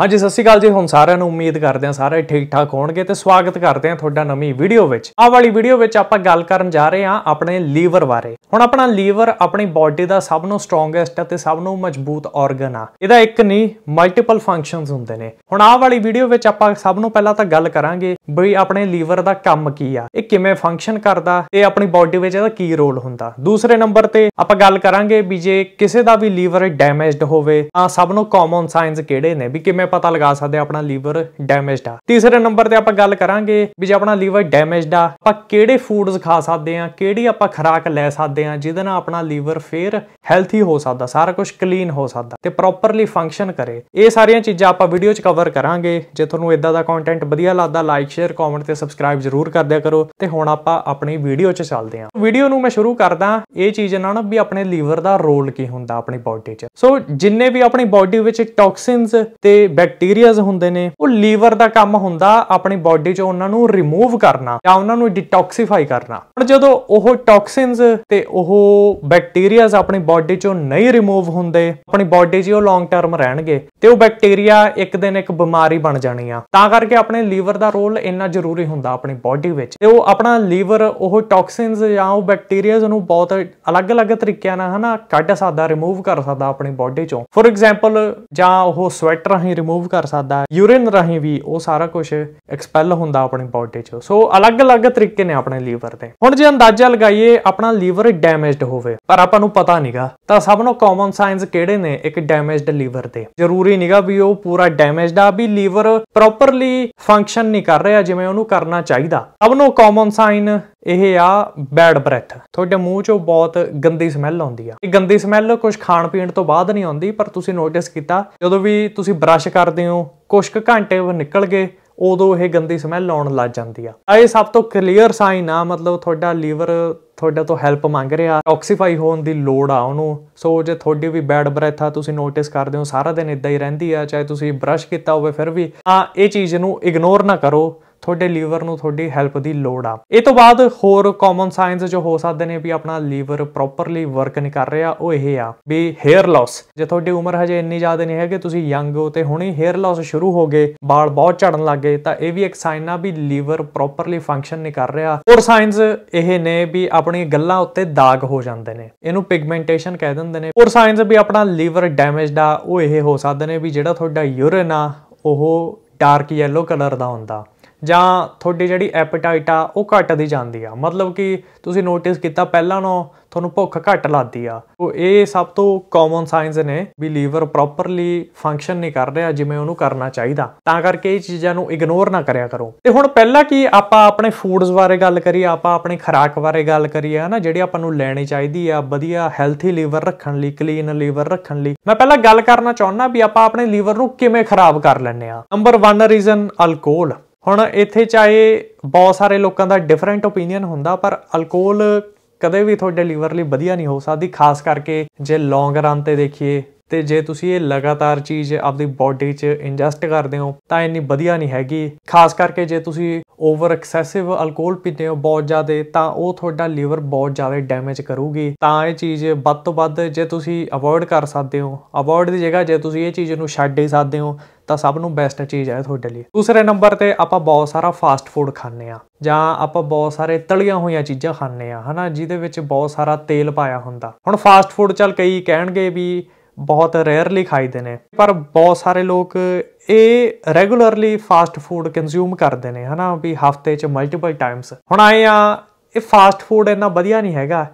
ਹਾਂਜੀ ਸਤਿ ਸ਼੍ਰੀ ਅਕਾਲ ਜੀ ਹੁਣ ਸਾਰਿਆਂ ਨੂੰ ਉਮੀਦ ਕਰਦੇ ਹਾਂ ਸਾਰੇ ਠੀਕ ਠਾਕ ਹੋਣਗੇ ਤੇ ਸਵਾਗਤ ਕਰਦੇ ਹਾਂ ਤੁਹਾਡਾ ਨਵੀਂ ਵੀਡੀਓ ਵਿੱਚ ਆਹ ਵਾਲੀ ਵੀਡੀਓ ਵਿੱਚ ਆਪਾਂ ਗੱਲ ਕਰਨ ਜਾ ਰਹੇ ਹਾਂ ਆਪਣੇ ਲੀਵਰ ਬਾਰੇ ਹੁਣ ਆਪਣਾ ਲੀਵਰ ਆਪਣੀ ਬਾਡੀ ਦਾ ਸਭ ਨੂੰ ਸਟਰੋਂਗੈਸਟ ਅਤੇ ਸਭ ਨੂੰ ਮਜ਼ਬੂਤ ਆਰਗਨ ਆ ਇਹਦਾ ਇੱਕ ਨਹੀਂ ਮਲਟੀਪਲ ਫੰਕਸ਼ਨਸ ਹੁੰਦੇ ਨੇ ਹੁਣ ਆਹ ਵਾਲੀ ਵੀਡੀਓ ਵਿੱਚ ਆਪਾਂ ਸਭ ਨੂੰ ਪਹਿਲਾਂ ਤਾਂ ਗੱਲ ਕਰਾਂਗੇ ਵੀ ਆਪਣੇ ਲੀਵਰ ਦਾ ਕੰਮ ਕੀ ਆ ਇਹ ਕਿਵੇਂ ਫੰਕਸ਼ਨ ਕਰਦਾ ਤੇ ਆਪਣੀ ਬਾਡੀ ਵਿੱਚ ਇਹਦਾ ਕੀ ਰੋਲ ਹੁੰਦਾ ਦੂਸਰੇ ਨੰਬਰ ਤੇ ਆਪਾਂ ਗੱਲ ਕਰਾਂਗੇ ਵੀ ਜੇ ਕਿਸੇ ਦਾ ਵੀ ਲੀਵਰ ਡੈਮੇਜਡ ਹੋਵੇ ਤਾਂ ਸਭ ਨੂੰ ਕਾਮਨ ਸਾਈਨਸ ਕਿਹੜੇ ਨੇ ਵੀ ਕਿਵੇਂ ਪਤਾ ਲਗਾ ਸਕਦੇ ਆ ਆਪਣਾ ਲੀਵਰ ਡੈਮੇਜਡ ਆ ਤੀਸਰੇ ਨੰਬਰ ਤੇ ਆਪਾਂ ਗੱਲ ਕਰਾਂਗੇ ਵੀ ਜੇ ਆਪਣਾ ਲੀਵਰ ਡੈਮੇਜਡ ਆ ਆਪਾਂ ਕਿਹੜੇ ਫੂਡਸ ਖਾ ਸਕਦੇ ਆ ਕਿਹੜੀ ਆਪਾਂ ਖਰਾਕ ਲੈ ਸਕਦੇ ਆ ਜਿਹਦੇ ਨਾਲ ਆਪਣਾ ਲੀਵਰ ਫੇਰ ਹੈਲਥੀ ਹੋ ਸਕਦਾ ਸਾਰਾ ਕੁਝ ਕਲੀਨ ਹੋ ਸਕਦਾ ਤੇ ਪ੍ਰੋਪਰਲੀ ਫੰਕਸ਼ਨ ਕਰੇ ਇਹ ਸਾਰੀਆਂ ਚੀਜ਼ਾਂ ਆਪਾਂ ਵੀਡੀਓ 'ਚ ਕਵਰ ਕਰਾਂਗੇ ਜੇ ਤੁਹਾਨੂੰ ਇਦਾਂ ਦਾ ਕੰਟੈਂਟ ਵਧੀਆ ਲੱਗਦਾ ਲਾਈਕ ਸ਼ੇਅਰ ਕਮੈਂਟ ਤੇ ਸਬਸਕ੍ਰਾਈਬ ਜ਼ਰੂਰ ਕਰ ਦਿਆ ਕਰੋ ਤੇ ਹੁਣ ਆਪਾਂ ਆਪਣੀ ਵੀਡੀਓ 'ਚ ਚੱਲਦੇ ਆਂ ਵੀਡੀਓ ਨੂੰ ਮੈਂ ਸ਼ੁਰੂ ਕਰਦਾ ਇਹ ਚੀਜ਼ ਨਾਲ ਵੀ ਆਪਣੇ ਲੀਵਰ ਦਾ ਰੋਲ ਕੀ ਹੁੰਦਾ ਆਪਣੀ ਬਾਡੀ 'ਚ ਸੋ ਜਿੰਨੇ ਵੀ ਆਪਣੀ ਬਾਡੀ ਵਿੱਚ ਟੌਕਸਿਨਸ ਤੇ ਬੈਕਟੀਰੀਆਜ਼ ਹੁੰਦੇ ਨੇ ਉਹ ਲੀਵਰ ਦਾ ਕੰਮ ਹੁੰਦਾ ਆਪਣੀ ਬਾਡੀ 'ਚੋਂ ਉਹਨਾਂ ਨੂੰ ਰਿਮੂਵ ਕਰਨਾ ਜਾਂ ਉਹਨਾਂ ਨੂੰ ਡਿਟੌਕਸੀਫਾਈ ਕਰਨਾ ਹੁਣ ਜਦੋਂ ਉਹ ਟੌਕਸਿਨਸ ਤੇ ਉਹ ਬੈਕਟੀਰੀਆਜ਼ ਆਪਣੀ ਬਾਡੀ 'ਚੋਂ ਨਹੀਂ ਰਿਮੂਵ ਹੁੰਦੇ ਆਪਣੀ ਬਾਡੀ 'ਚ ਉਹ ਲੌਂਗ ਟਰਮ ਰਹਿਣਗੇ ਤੇ ਉਹ ਬੈਕਟੀਰੀਆ ਇੱਕ ਦਿਨ ਇੱਕ ਬਿਮਾਰੀ ਬਣ ਜਾਣੀ ਆ ਤਾਂ ਕਰਕੇ ਆਪਣੇ ਲੀਵਰ ਦਾ ਰੋਲ ਇੰਨਾ ਜ਼ਰੂਰੀ ਹੁੰਦਾ ਆਪਣੀ ਬਾਡੀ ਵਿੱਚ ਤੇ ਉਹ ਆਪਣਾ ਲੀਵਰ ਉਹ ਟੌਕਸਿਨਸ ਜਾਂ ਉਹ ਬੈਕਟੀਰੀਆਜ਼ ਨੂੰ ਬਹੁਤ ਅਲੱਗ-ਅਲੱਗ ਤਰੀਕਿਆਂ ਨਾਲ ਹਨਾ ਕੱਢ ਸਕਦਾ ਰਿਮੂਵ ਕਰ ਸਕਦਾ ਆਪਣੀ ਬਾਡੀ 'ਚੋਂ ਫੋਰ ਐਗਜ਼ਾਮਪਲ ਜਾਂ ਉਹ ਸਵੈਟਰ ਹੀ ਰਿਮੂਵ ਕਰ ਸਕਦਾ ਯੂਰਿਨ ਰਾਹੀਂ ਵੀ ਉਹ ਸਾਰਾ ਕੁਝ ਐਕਸਪੈਲ ਹੁੰਦਾ ਆਪਣੇ ਬਾਡੀ 'ਚ ਸੋ ਅਲੱਗ-ਅਲੱਗ ਤਰੀਕੇ ਨੇ ਆਪਣੇ ਲੀਵਰ ਦੇ ਹੁਣ ਜੇ ਅੰਦਾਜ਼ਾ ਲਗਾਈਏ ਆਪਣਾ ਲੀਵਰ ਡੈਮੇਜਡ ਹੋਵੇ ਪਰ ਆਪਾਂ ਨੂੰ ਪਤਾ ਨਹੀਂਗਾ ਤਾਂ ਸਭ ਨੂੰ ਕਾਮਨ ਸਾਈਨਸ ਕਿਹੜੇ ਨੇ ਇੱਕ ਡੈਮੇਜਡ ਲੀਵਰ ਦੇ ਜ਼ਰੂਰੀ ਨਹੀਂਗਾ ਵੀ ਉਹ ਪੂਰਾ ਡੈਮੇਜਡ ਆ ਵੀ ਲੀਵਰ ਪ੍ਰੋਪਰਲੀ ਫੰਕਸ਼ਨ ਨਹੀਂ ਕਰ ਰਿਹਾ ਜਿਵੇਂ ਉਹਨੂੰ ਕਰਨਾ ਚਾਹੀਦਾ ਸਭ ਨੂੰ ਕਾਮਨ ਸਾਈਨ ਇਹ ਆ ਬੈਡ ਬ੍ਰੈਥ ਤੁਹਾਡੇ ਮੂੰਹ ਚੋਂ ਬਹੁਤ ਗੰਦੀ ਸਮੈਲ ਆਉਂਦੀ ਆ ਇਹ ਗੰਦੀ ਸਮੈਲ ਕੁਝ ਖਾਣ ਪੀਣ ਤੋਂ ਬਾਅਦ ਨਹੀਂ ਆਉਂਦੀ ਪਰ ਤੁਸੀਂ ਨੋਟਿਸ ਕੀਤਾ ਜਦੋਂ ਵੀ ਤੁਸੀਂ ਬ੍ਰਸ਼ ਕਰਦੇ ਹੋ ਕੁਝ ਕੁ ਘੰਟੇ ਨਿਕਲ ਗਏ ਉਦੋਂ ਇਹ ਗੰਦੀ ਸਮੈਲ ਆਉਣ ਲੱਗ ਜਾਂਦੀ ਆ ਇਹ ਸਭ ਤੋਂ ਕਲੀਅਰ ਸਾਈਨ ਆ ਮਤਲਬ ਤੁਹਾਡਾ ਲੀਵਰ ਤੁਹਾਡੇ ਤੋਂ ਹੈਲਪ ਮੰਗ ਰਿਹਾ ਟੌਕਸੀਫਾਈ ਹੋਣ ਦੀ ਲੋੜ ਆ ਉਹਨੂੰ ਸੋ ਜੇ ਤੁਹਾਡੀ ਵੀ ਬੈਡ ਬ੍ਰੈਥ ਆ ਤੁਸੀਂ ਨੋਟਿਸ ਕਰਦੇ ਹੋ ਸਾਰਾ ਦਿਨ ਇਦਾਂ ਹੀ ਰਹਿੰਦੀ ਆ ਚਾਹੇ ਤੁਸੀਂ ਬ੍ਰਸ਼ ਕੀਤਾ ਹੋਵੇ ਫਿਰ ਵੀ ਆ ਇਹ ਚੀਜ਼ ਨੂੰ ਇਗਨੋਰ ਨਾ ਕਰੋ ਤੁਹਾਡੇ ਲੀਵਰ ਨੂੰ ਤੁਹਾਡੀ ਹੈਲਪ ਦੀ ਲੋੜ ਆ ਇਹ ਤੋਂ ਬਾਅਦ ਹੋਰ ਕਾਮਨ ਸਾਈਨਸ ਜੋ ਹੋ ਸਕਦੇ ਨੇ ਵੀ ਆਪਣਾ ਲੀਵਰ ਪ੍ਰੋਪਰਲੀ ਵਰਕ ਨਹੀਂ ਕਰ ਰਿਹਾ ਉਹ ਇਹ ਆ ਵੀ ਹੇਅਰ ਲਾਸ ਜੇ ਤੁਹਾਡੀ ਉਮਰ ਹਜੇ ਇੰਨੀ ਜ਼ਿਆਦਾ ਨਹੀਂ ਹੈ ਕਿ ਤੁਸੀਂ ਯੰਗ ਹੋ ਤੇ ਹੁਣੇ ਹੇਅਰ ਲਾਸ ਸ਼ੁਰੂ ਹੋ ਗਏ ਵਾਲ ਬਹੁਤ ਝੜਨ ਲੱਗ ਗਏ ਤਾਂ ਇਹ ਵੀ ਇੱਕ ਸਾਈਨ ਆ ਵੀ ਲੀਵਰ ਪ੍ਰੋਪਰਲੀ ਫੰਕਸ਼ਨ ਨਹੀਂ ਕਰ ਰਿਹਾ ਹੋਰ ਸਾਈਨਸ ਇਹ ਨੇ ਵੀ ਆਪਣੀ ਗੱਲਾਂ ਉੱਤੇ ਦਾਗ ਹੋ ਜਾਂਦੇ ਨੇ ਇਹਨੂੰ ਪਿਗਮੈਂਟੇਸ਼ਨ ਕਹਿ ਦਿੰਦੇ ਨੇ ਹੋਰ ਸਾਈਨਸ ਵੀ ਆਪਣਾ ਲੀਵਰ ਡੈਮੇਜਡ ਆ ਉਹ ਇਹ ਹੋ ਸਕਦੇ ਨੇ ਵੀ ਜਿਹੜਾ ਤੁਹਾਡਾ ਯੂਰਿਨ ਆ ਉਹ ਡਾਰਕ ਯੈਲੋ ਕਲਰ ਦਾ ਹੁੰਦਾ ਜਾਂ ਤੁਹਾਡੀ ਜਿਹੜੀ ਐਪੇਟਾਈਟ ਆ ਉਹ ਘਟਦੀ ਜਾਂਦੀ ਆ ਮਤਲਬ ਕਿ ਤੁਸੀਂ ਨੋਟਿਸ ਕੀਤਾ ਪਹਿਲਾਂ ਨੂੰ ਤੁਹਾਨੂੰ ਭੁੱਖ ਘਟ ਲੱਗਦੀ ਆ ਉਹ ਇਹ ਸਭ ਤੋਂ ਕਾਮਨ ਸਾਈਨਸ ਨੇ ਵੀ ਲੀਵਰ ਪ੍ਰੋਪਰਲੀ ਫੰਕਸ਼ਨ ਨਹੀਂ ਕਰ ਰਿਹਾ ਜਿਵੇਂ ਉਹਨੂੰ ਕਰਨਾ ਚਾਹੀਦਾ ਤਾਂ ਕਰਕੇ ਇਹ ਚੀਜ਼ਾਂ ਨੂੰ ਇਗਨੋਰ ਨਾ ਕਰਿਆ ਕਰੋ ਤੇ ਹੁਣ ਪਹਿਲਾਂ ਕੀ ਆਪਾਂ ਆਪਣੇ ਫੂਡਸ ਬਾਰੇ ਗੱਲ ਕਰੀਏ ਆਪਾਂ ਆਪਣੀ ਖੁਰਾਕ ਬਾਰੇ ਗੱਲ ਕਰੀਏ ਹਨਾ ਜਿਹੜੀ ਆਪਾਂ ਨੂੰ ਲੈਣੀ ਚਾਹੀਦੀ ਆ ਵਧੀਆ ਹੈਲਥੀ ਲੀਵਰ ਰੱਖਣ ਲਈ ਕਲੀਨ ਲੀਵਰ ਰੱਖਣ ਲਈ ਮੈਂ ਪਹਿਲਾਂ ਗੱਲ ਕਰਨਾ ਚਾਹੁੰਦਾ ਵੀ ਆਪਾਂ ਆਪਣੇ ਲੀਵਰ ਨੂੰ ਕਿਵੇਂ ਖਰਾਬ ਕਰ ਲੈਂਦੇ ਆ ਨੰਬਰ 1 ਰੀਜ਼ਨ ਅਲਕੋਹਲ ਹੁਣ ਇੱਥੇ ਚਾਹੇ ਬਹੁਤ ਸਾਰੇ ਲੋਕਾਂ ਦਾ ਡਿਫਰੈਂਟ ਓਪੀਨੀਅਨ ਹੁੰਦਾ ਪਰ ਅਲਕੋਹਲ ਕਦੇ ਵੀ ਤੁਹਾਡੇ ਲੀਵਰ ਲਈ ਵਧੀਆ ਨਹੀਂ ਹੋ ਸਕਦੀ ਖਾਸ ਕਰਕੇ ਜੇ ਲੌਂਗ ਰਨ ਤੇ ਦੇਖੀਏ ਤੇ ਜੇ ਤੁਸੀਂ ਇਹ ਲਗਾਤਾਰ ਚੀਜ਼ ਆਪਣੀ ਬਾਡੀ 'ਚ ਇੰਜੈਸਟ ਕਰਦੇ ਹੋ ਤਾਂ ਇੰਨੀ ਵਧੀਆ ਨਹੀਂ ਹੈਗੀ ਖਾਸ ਕਰਕੇ ਜੇ ਤੁਸੀਂ ਓਵਰ ਐਕਸੈਸਿਵ ਅਲਕੋਹਲ ਪੀਂਦੇ ਹੋ ਬਹੁਤ ਜ਼ਿਆਦਾ ਤਾਂ ਉਹ ਤੁਹਾਡਾ ਲੀਵਰ ਬਹੁਤ ਜ਼ਿਆਦਾ ਡੈਮੇਜ ਕਰੂਗੀ ਤਾਂ ਇਹ ਚੀਜ਼ ਵੱਧ ਤੋਂ ਵੱਧ ਜੇ ਤੁਸੀਂ ਅਵੋਇਡ ਕਰ ਸਕਦੇ ਹੋ ਅਵੋਇਡ ਦੀ ਜਗ੍ਹਾ ਜੇ ਤੁਸੀਂ ਇਹ ਚੀਜ਼ ਨੂੰ ਛੱਡ ਹੀ ਸਕਦੇ ਹੋ ਤਾਂ ਸਭ ਨੂੰ ਬੈਸਟ ਚੀਜ਼ ਹੈ ਤੁਹਾਡੇ ਲਈ ਦੂਸਰੇ ਨੰਬਰ ਤੇ ਆਪਾਂ ਬਹੁਤ ਸਾਰਾ ਫਾਸਟ ਫੂਡ ਖਾਂਦੇ ਆ ਜਾਂ ਆਪਾਂ ਬਹੁਤ ਸਾਰੇ ਤਲੀਆਂ ਹੋਈਆਂ ਚੀਜ਼ਾਂ ਖਾਂਦੇ ਆ ਹਨਾ ਜਿਹਦੇ ਵਿੱਚ ਬਹੁਤ ਸਾਰਾ ਤੇਲ ਪਾਇਆ ਹੁੰਦਾ ਹੁਣ ਫਾਸਟ ਫੂਡ ਚਲ ਕਈ ਕਹਿਣਗੇ ਵੀ ਬਹੁਤ ਰੇਅਰਲੀ ਖਾਈਦੇ ਨੇ ਪਰ ਬਹੁਤ ਸਾਰੇ ਲੋਕ ਇਹ ਰੈਗੂਲਰਲੀ ਫਾਸਟ ਫੂਡ ਕੰਜ਼ਿਊਮ ਕਰਦੇ ਨੇ ਹਨਾ ਵੀ ਹਫਤੇ 'ਚ ਮਲਟੀਪਲ ਟਾਈਮਸ ਹੁਣ ਆਏ ਆ ਇਹ ਫਾਸਟ ਫੂਡ ਇੰਨਾ ਵਧੀਆ ਨਹੀਂ ਹੈਗਾ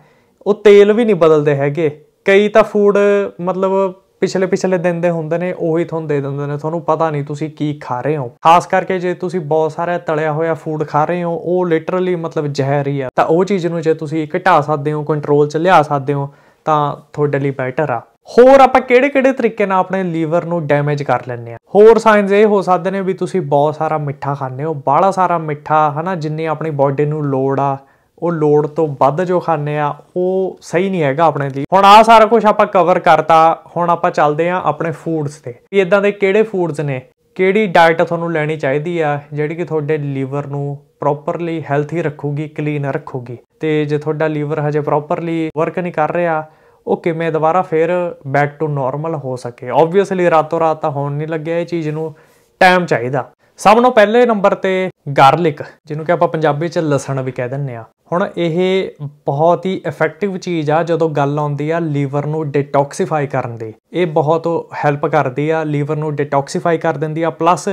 ਉਹ ਤੇਲ ਵੀ ਨਹੀਂ ਬਦਲਦੇ ਹੈਗੇ ਕਈ ਤਾਂ ਫੂਡ ਮਤਲਬ ਪਿਛਲੇ ਪਿਛਲੇ ਦਿਨ ਦੇ ਹੁੰਦੇ ਨੇ ਉਹੀ ਤੁਹਾਨੂੰ ਦੇ ਦਿੰਦੇ ਨੇ ਤੁਹਾਨੂੰ ਪਤਾ ਨਹੀਂ ਤੁਸੀਂ ਕੀ ਖਾ ਰਹੇ ਹੋ ਖਾਸ ਕਰਕੇ ਜੇ ਤੁਸੀਂ ਬਹੁਤ ਸਾਰਾ ਤਲਿਆ ਹੋਇਆ ਫੂਡ ਖਾ ਰਹੇ ਹੋ ਉਹ ਲਿਟਰਲੀ ਮਤਲਬ ਜ਼ਹਿਰ ਹੀ ਆ ਤਾਂ ਉਹ ਚੀਜ਼ ਨੂੰ ਜੇ ਤੁਸੀਂ ਘਟਾ ਸਕਦੇ ਹੋ ਕੰਟਰੋਲ 'ਚ ਲਿਆ ਸਕਦੇ ਹੋ ਤਾਂ ਤੁਹਾਡੇ ਲਈ ਬੈਟਰ ਆ ਹੋਰ ਆਪਾਂ ਕਿਹੜੇ-ਕਿਹੜੇ ਤਰੀਕੇ ਨਾਲ ਆਪਣੇ ਲੀਵਰ ਨੂੰ ਡੈਮੇਜ ਕਰ ਲੈਂਦੇ ਆ ਹੋਰ ਸਾਈਨਸ ਇਹ ਹੋ ਸਕਦੇ ਨੇ ਵੀ ਤੁਸੀਂ ਬਹੁਤ ਸਾਰਾ ਮਿੱਠਾ ਖਾਂਦੇ ਹੋ ਬਾਹਲਾ ਸਾਰਾ ਮਿੱਠਾ ਹਨਾ ਜਿੰਨੀ ਆਪਣੀ ਬਾਡੀ ਨੂੰ ਲੋੜ ਆ ਉਹ ਲੋਡ ਤੋਂ ਵੱਧ ਜੋ ਖਾਂਦੇ ਆ ਉਹ ਸਹੀ ਨਹੀਂ ਹੈਗਾ ਆਪਣੇ ਲਈ ਹੁਣ ਆ ਸਾਰਾ ਕੁਝ ਆਪਾਂ ਕਵਰ ਕਰਤਾ ਹੁਣ ਆਪਾਂ ਚੱਲਦੇ ਆ ਆਪਣੇ ਫੂਡਸ ਤੇ ਵੀ ਇਦਾਂ ਦੇ ਕਿਹੜੇ ਫੂਡਸ ਨੇ ਕਿਹੜੀ ਡਾਈਟ ਤੁਹਾਨੂੰ ਲੈਣੀ ਚਾਹੀਦੀ ਆ ਜਿਹੜੀ ਕਿ ਤੁਹਾਡੇ ਲੀਵਰ ਨੂੰ ਪ੍ਰੋਪਰਲੀ ਹੈਲਥੀ ਰੱਖੂਗੀ ਕਲੀਨ ਰੱਖੂਗੀ ਤੇ ਜੇ ਤੁਹਾਡਾ ਲੀਵਰ ਹਜੇ ਪ੍ਰੋਪਰਲੀ ਵਰਕ ਨਹੀਂ ਕਰ ਰਿਹਾ ਉਹ ਕਿਵੇਂ ਦੁਬਾਰਾ ਫੇਰ ਬੈਕ ਟੂ ਨਾਰਮਲ ਹੋ ਸਕੇ ਆਬਵੀਅਸਲੀ ਰਾਤੋਂ ਰਾਤ ਤਾਂ ਹੋਣ ਨਹੀਂ ਲੱਗਿਆ ਇਹ ਚੀਜ਼ ਨੂੰ ਟਾਈਮ ਚਾਹੀਦਾ ਸਭ ਤੋਂ ਪਹਿਲੇ ਨੰਬਰ ਤੇ ਗਾਰਲਿਕ ਜਿਹਨੂੰ ਕਿ ਆਪਾਂ ਪੰਜਾਬੀ ਚ ਲਸਣ ਵੀ ਕਹਿ ਦਿੰਨੇ ਆ ਹੁਣ ਇਹ ਬਹੁਤ ਹੀ ਇਫੈਕਟਿਵ ਚੀਜ਼ ਆ ਜਦੋਂ ਗੱਲ ਆਉਂਦੀ ਆ ਲੀਵਰ ਨੂੰ ਡਿਟੌਕਸੀਫਾਈ ਕਰਨ ਦੀ ਇਹ ਬਹੁਤ ਹੈਲਪ ਕਰਦੀ ਆ ਲੀਵਰ ਨੂੰ ਡਿਟੌਕਸੀਫਾਈ ਕਰ ਦਿੰਦੀ ਆ ਪਲੱਸ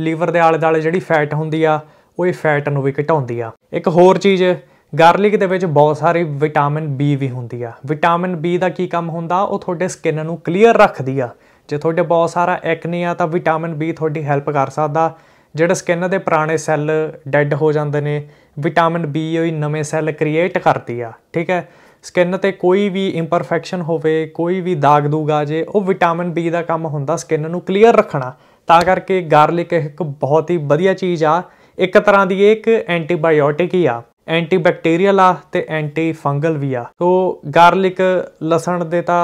ਲੀਵਰ ਦੇ ਆਲੇ-ਦਾਲੇ ਜਿਹੜੀ ਫੈਟ ਹੁੰਦੀ ਆ ਉਹ ਇਹ ਫੈਟ ਨੂੰ ਵੀ ਘਟਾਉਂਦੀ ਆ ਇੱਕ ਹੋਰ ਚੀਜ਼ ਗਾਰਲਿਕ ਦੇ ਵਿੱਚ ਬਹੁਤ ਸਾਰੇ ਵਿਟਾਮਿਨ ਬੀ ਵੀ ਹੁੰਦੀ ਆ ਵਿਟਾਮਿਨ ਬੀ ਦਾ ਕੀ ਕੰਮ ਹੁੰਦਾ ਉਹ ਤੁਹਾਡੇ ਸਕਿਨ ਨੂੰ ਕਲੀਅਰ ਰੱਖਦੀ ਆ ਜੇ ਤੁਹਾਡੇ ਬਹੁਤ ਸਾਰਾ ਐਕਨੇ ਆ ਤਾਂ ਵਿਟਾਮਿਨ ਬੀ ਤੁਹਾਡੀ ਹੈਲਪ ਕਰ ਸਕਦਾ ਜਿਹੜੇ ਸਕਿਨ ਦੇ ਪੁਰਾਣੇ ਸੈੱਲ ਡੈੱਡ ਹੋ ਜਾਂਦੇ ਨੇ ਵਿਟਾਮਿਨ ਬੀ ਉਹ ਨਵੇਂ ਸੈੱਲ ਕ੍ਰੀਏਟ ਕਰਦੀ ਆ ਠੀਕ ਹੈ ਸਕਿਨ ਤੇ ਕੋਈ ਵੀ ਇੰਪਰਫੈਕਸ਼ਨ ਹੋਵੇ ਕੋਈ ਵੀ ਦਾਗ ਦੂਗਾ ਜੇ ਉਹ ਵਿਟਾਮਿਨ ਬੀ ਦਾ ਕੰਮ ਹੁੰਦਾ ਸਕਿਨ ਨੂੰ ਕਲੀਅਰ ਰੱਖਣਾ ਤਾਂ ਕਰਕੇ ਗਾਰਲਿਕ ਇੱਕ ਬਹੁਤ ਹੀ ਵਧੀਆ ਚੀਜ਼ ਆ ਇੱਕ ਤਰ੍ਹਾਂ ਦੀ ਇਹ ਇੱਕ ਐਂਟੀਬਾਇਓਟਿਕ ਹੀ ਆ ਐਂਟੀਬੈਕਟੀਰੀਅਲ ਆ ਤੇ ਐਂਟੀ ਫੰਗਲ ਵੀ ਆ ਸੋ ਗਾਰਲਿਕ ਲਸਣ ਦੇ ਤਾਂ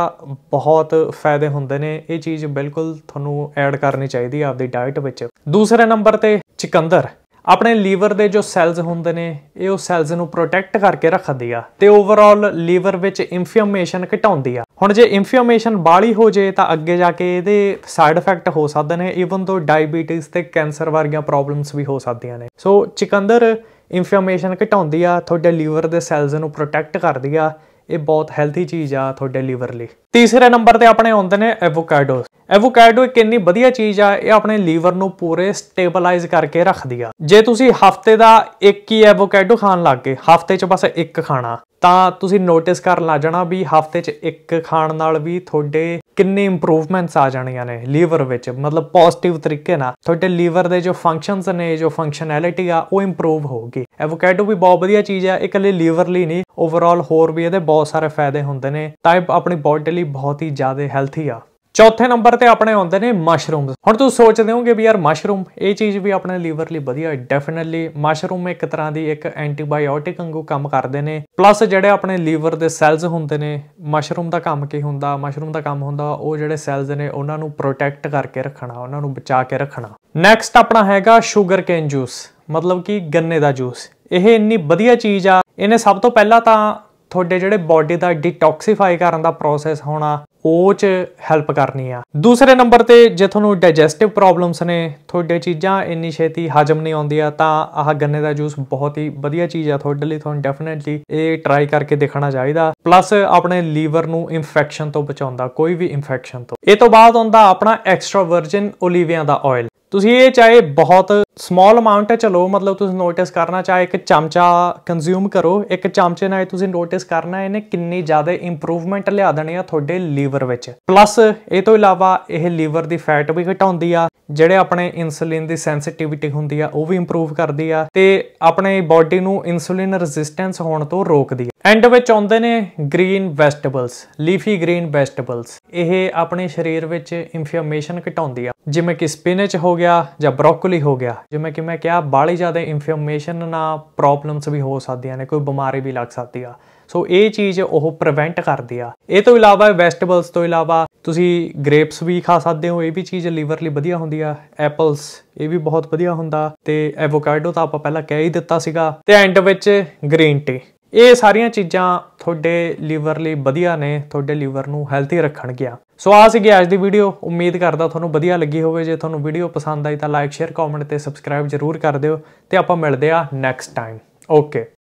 ਬਹੁਤ ਫਾਇਦੇ ਹੁੰਦੇ ਨੇ ਇਹ ਚੀਜ਼ ਬਿਲਕੁਲ ਤੁਹਾਨੂੰ ਐਡ ਕਰਨੀ ਚਾਹੀਦੀ ਆ ਆਪਦੀ ਡਾਈਟ ਵਿੱਚ ਦੂਸਰੇ ਨੰਬਰ ਤੇ ਚਿਕੰਦਰ ਆਪਣੇ ਲੀਵਰ ਦੇ ਜੋ ਸੈਲਸ ਹੁੰਦੇ ਨੇ ਇਹ ਉਹ ਸੈਲਸ ਨੂੰ ਪ੍ਰੋਟੈਕਟ ਕਰਕੇ ਰੱਖਦੀ ਆ ਤੇ ਓਵਰਆਲ ਲੀਵਰ ਵਿੱਚ ਇਨਫਲੇਮੇਸ਼ਨ ਘਟਾਉਂਦੀ ਆ ਹੁਣ ਜੇ ਇਨਫਲੇਮੇਸ਼ਨ ਬਾਲੀ ਹੋ ਜੇ ਤਾਂ ਅੱਗੇ ਜਾ ਕੇ ਇਹਦੇ ਸਾਈਡ ਇਫੈਕਟ ਹੋ ਸਕਦੇ ਨੇ ਇਵਨ ਤੋਂ ਡਾਇਬੀਟਿਸ ਤੇ ਕੈਂਸਰ ਵਰਗੀਆਂ ਪ੍ਰੋਬਲਮਸ ਵੀ ਹੋ ਸਕਦੀਆਂ ਨੇ ਸੋ ਚਿਕੰਦਰ ਇਨਫਲੇਮੇਸ਼ਨ ਘਟਾਉਂਦੀ ਆ ਤੁਹਾਡੇ ਲੀਵਰ ਦੇ ਸੈਲਸ ਨੂੰ ਪ੍ਰੋਟੈਕਟ ਕਰਦੀ ਆ ਇਹ ਬਹੁਤ ਹੈਲਥੀ ਚੀਜ਼ ਆ ਤੁਹਾਡੇ ਲੀਵਰ ਲਈ ਤੀਸਰੇ ਨੰਬਰ ਤੇ ਆਪਣੇ ਹੁੰਦੇ ਨੇ ਐਵੋਕਾਡੋ ਐਵੋਕਾਡੋ ਇੱਕ ਇੰਨੀ ਵਧੀਆ ਚੀਜ਼ ਆ ਇਹ ਆਪਣੇ ਲੀਵਰ ਨੂੰ ਪੂਰੇ ਸਟੇਬਲਾਈਜ਼ ਕਰਕੇ ਰੱਖਦੀ ਆ ਜੇ ਤੁਸੀਂ ਹਫਤੇ ਦਾ ਇੱਕ ਹੀ ਐਵੋਕਾਡੋ ਖਾਣ ਲੱਗ ਗਏ ਹਫਤੇ 'ਚ ਬਸ ਇੱਕ ਖਾਣਾ ਤਾਂ ਤੁਸੀਂ ਨੋਟਿਸ ਕਰਨ ਲੱਜਣਾ ਵੀ ਹਫਤੇ 'ਚ ਇੱਕ ਖਾਣ ਨਾਲ ਵੀ ਤੁਹਾਡੇ ਕਿੰਨੇ ਇੰਪਰੂਵਮੈਂਟਸ ਆ ਜਾਣੀਆਂ ਨੇ ਲੀਵਰ ਵਿੱਚ ਮਤਲਬ ਪੋਜ਼ਿਟਿਵ ਤਰੀਕੇ ਨਾਲ ਤੁਹਾਡੇ ਲੀਵਰ ਦੇ ਜੋ ਫੰਕਸ਼ਨਸ ਨੇ ਜੋ ਫੰਕਸ਼ਨੈਲਿਟੀ ਆ ਉਹ ਇੰਪਰੂਵ ਹੋਊਗੀ ਐਵੋਕੈਡੋ ਵੀ ਬਹੁਤ ਵਧੀਆ ਚੀਜ਼ ਆ ਇਕੱਲੇ ਲੀਵਰ ਲਈ ਨਹੀਂ ਓਵਰਆਲ ਹੋਰ ਵੀ ਇਹਦੇ ਬਹੁਤ ਸਾਰੇ ਫਾਇਦੇ ਹੁੰਦੇ ਨੇ ਤਾਂ ਆਪਣੀ ਬੋਡੀ ਲਈ ਬਹੁਤ ਹੀ ਜ਼ਿਆਦਾ ਹੈਲਥੀ ਆ ਚੌਥੇ ਨੰਬਰ ਤੇ ਆਪਣੇ ਆਉਂਦੇ ਨੇ ਮਸ਼ਰੂਮ ਹੁਣ ਤੁਸੀਂ ਸੋਚਦੇ ਹੋਗੇ ਵੀ ਯਾਰ ਮਸ਼ਰੂਮ ਇਹ ਚੀਜ਼ ਵੀ ਆਪਣੇ ਲੀਵਰ ਲਈ ਵਧੀਆ ਹੈ ਡੈਫੀਨਿਟਲੀ ਮਸ਼ਰੂਮ ਇੱਕ ਤਰ੍ਹਾਂ ਦੀ ਇੱਕ ਐਂਟੀਬਾਇਓਟਿਕ ਵਾਂਗੂ ਕੰਮ ਕਰਦੇ ਨੇ ਪਲੱਸ ਜਿਹੜੇ ਆਪਣੇ ਲੀਵਰ ਦੇ ਸੈਲਸ ਹੁੰਦੇ ਨੇ ਮਸ਼ਰੂਮ ਦਾ ਕੰਮ ਕੀ ਹੁੰਦਾ ਮਸ਼ਰੂਮ ਦਾ ਕੰਮ ਹੁੰਦਾ ਉਹ ਜਿਹੜੇ ਸੈਲਸ ਨੇ ਉਹਨਾਂ ਨੂੰ ਪ੍ਰੋਟੈਕਟ ਕਰਕੇ ਰੱਖਣਾ ਉਹਨਾਂ ਨੂੰ ਬਚਾ ਕੇ ਰੱਖਣਾ ਨੈਕਸਟ ਆਪਣਾ ਹੈਗਾ 슈ਗਰ ਕੇਨ ਜੂਸ ਮਤਲਬ ਕਿ ਗੰਨੇ ਦਾ ਜੂਸ ਇਹ ਇੰਨੀ ਵਧੀਆ ਚੀਜ਼ ਆ ਇਹਨੇ ਸਭ ਤੋਂ ਪਹਿਲਾਂ ਤਾਂ ਤੁਹਾਡੇ ਜਿਹੜੇ ਬਾਡੀ ਦਾ ਡੀਟੌਕਸੀਫਾਈ ਕਰਨ ਦਾ ਪ੍ਰੋਸੈਸ ਹੋਣਾ ਉਹ ਚ ਹੈਲਪ ਕਰਨੀ ਆ ਦੂਸਰੇ ਨੰਬਰ ਤੇ ਜੇ ਤੁਹਾਨੂੰ ਡਾਈਜੈਸਟਿਵ ਪ੍ਰੋਬਲਮਸ ਨੇ ਤੁਹਾਡੇ ਚੀਜ਼ਾਂ ਇੰਨੀ ਛੇਤੀ ਹਜਮ ਨਹੀਂ ਆਉਂਦੀਆਂ ਤਾਂ ਆਹ ਗੰਨੇ ਦਾ ਜੂਸ ਬਹੁਤ ਹੀ ਵਧੀਆ ਚੀਜ਼ ਆ ਤੁਹਾਡੇ ਲਈ ਤੁਹਾਨੂੰ ਡੈਫੀਨਿਟਲੀ ਇਹ ਟਰਾਈ ਕਰਕੇ ਦੇਖਣਾ ਚਾਹੀਦਾ ਪਲੱਸ ਆਪਣੇ ਲੀਵਰ ਨੂੰ ਇਨਫੈਕਸ਼ਨ ਤੋਂ ਬਚਾਉਂਦਾ ਕੋਈ ਵੀ ਇਨਫੈਕਸ਼ਨ ਤੋਂ ਇਹ ਤੋਂ ਬਾਅਦ ਆਉਂਦਾ ਆਪਣਾ ਐਕਸਟਰਾ ਵਰਜਨ ਓਲੀਵਿਆਂ ਦਾ ਆਇਲ ਤੁਸੀਂ ਇਹ ਚਾਹੇ ਬਹੁਤ ਸਮਾਲ ਅਮਾਉਂਟ ਹੈ ਚਲੋ ਮਤਲਬ ਤੁਸੀਂ ਨੋਟਿਸ ਕਰਨਾ ਚਾਹੇ ਇੱਕ ਚਮਚਾ ਕੰਜ਼ਿਊਮ ਕਰੋ ਇੱਕ ਚਮਚੇ ਨਾਲ ਤੁਸੀਂ ਨੋਟਿਸ ਕਰਨਾ ਇਹਨੇ ਕਿੰਨੀ ਜ਼ਿਆਦਾ ਇੰਪਰੂਵਮੈਂਟ ਲਿਆ ਦੇਣੀ ਆ ਤੁਹਾਡੇ ਲੀਵਰ ਵਿੱਚ ਪਲੱਸ ਇਹ ਤੋਂ ਇਲਾਵਾ ਇਹ ਲੀਵਰ ਦੀ ਫੈਟ ਵੀ ਘਟਾਉਂਦੀ ਆ ਜਿਹੜੇ ਆਪਣੇ ਇਨਸੂਲਿਨ ਦੀ ਸੈਂਸਿਟੀਵਿਟੀ ਹੁੰਦੀ ਆ ਉਹ ਵੀ ਇੰਪਰੂਵ ਕਰਦੀ ਆ ਤੇ ਆਪਣੇ ਬਾਡੀ ਨੂੰ ਇਨਸੂਲਿਨ ਰੈਜ਼ਿਸਟੈਂਸ ਹੋਣ ਤੋਂ ਰੋਕਦੀ ਆ ਐਂਡ ਵਿੱਚ ਆਉਂਦੇ ਨੇ green vegetables leafy green vegetables ਇਹ ਆਪਣੇ ਸਰੀਰ ਵਿੱਚ ਇਨਫਲੇਮੇਸ਼ਨ ਘਟਾਉਂਦੀ ਆ ਜਿਵੇਂ ਕਿ ਸਪਿਨਚ ਹੋ ਗਿਆ ਜਾਂ ਬਰੋਕਲੀ ਹੋ ਗਿਆ ਜਿਵੇਂ ਕਿ ਮੈਂ ਕਿਹਾ ਬਾਲੀ ਜ਼ਿਆਦਾ ਇਨਫਲੇਮੇਸ਼ਨ ਨਾਲ ਪ੍ਰੋਬਲਮਸ ਵੀ ਹੋ ਸਕਦੀਆਂ ਨੇ ਕੋਈ ਬਿਮਾਰੀ ਵੀ ਲੱਗ ਸਕਦੀ ਆ ਸੋ ਇਹ ਚੀਜ਼ ਉਹ ਪ੍ਰੀਵੈਂਟ ਕਰਦੀ ਆ ਇਹ ਤੋਂ ਇਲਾਵਾ ਵੈਜੀਟੇਬਲਸ ਤੋਂ ਇਲਾਵਾ ਤੁਸੀਂ ਗ੍ਰੇਪਸ ਵੀ ਖਾ ਸਕਦੇ ਹੋ ਇਹ ਵੀ ਚੀਜ਼ ਲੀਵਰ ਲਈ ਵਧੀਆ ਹੁੰਦੀ ਆ ਐਪਲਸ ਇਹ ਵੀ ਬਹੁਤ ਵਧੀਆ ਹੁੰਦਾ ਤੇ ਐਵੋਕਾਡੋ ਤਾਂ ਆਪਾਂ ਪਹਿਲਾਂ ਕਹਿ ਹੀ ਦਿੱਤਾ ਸੀਗਾ ਤੇ ਐਂਡ ਵਿੱਚ ਗ੍ਰੀਨ ਟੀ ਇਹ ਸਾਰੀਆਂ ਚੀਜ਼ਾਂ ਤੁਹਾਡੇ ਲੀਵਰ ਲਈ ਵਧੀਆ ਨੇ ਤੁਹਾਡੇ ਲੀਵਰ ਨੂੰ ਹੈਲਥੀ ਰੱਖਣਗੀਆਂ ਸੋ ਆ ਸੀਗੀ ਅੱਜ ਦੀ ਵੀਡੀਓ ਉਮੀਦ ਕਰਦਾ ਤੁਹਾਨੂੰ ਵਧੀਆ ਲੱਗੀ ਹੋਵੇ ਜੇ ਤੁਹਾਨੂੰ ਵੀਡੀਓ ਪਸੰਦ ਆਈ ਤਾਂ ਲਾਈਕ ਸ਼ੇਅਰ ਕਮੈਂਟ ਤੇ ਸਬਸਕ੍ਰਾਈਬ ਜਰੂਰ ਕਰ ਦਿਓ ਤੇ ਆਪਾਂ ਮਿਲਦੇ ਆ ਨੈਕਸਟ ਟਾਈਮ ਓਕੇ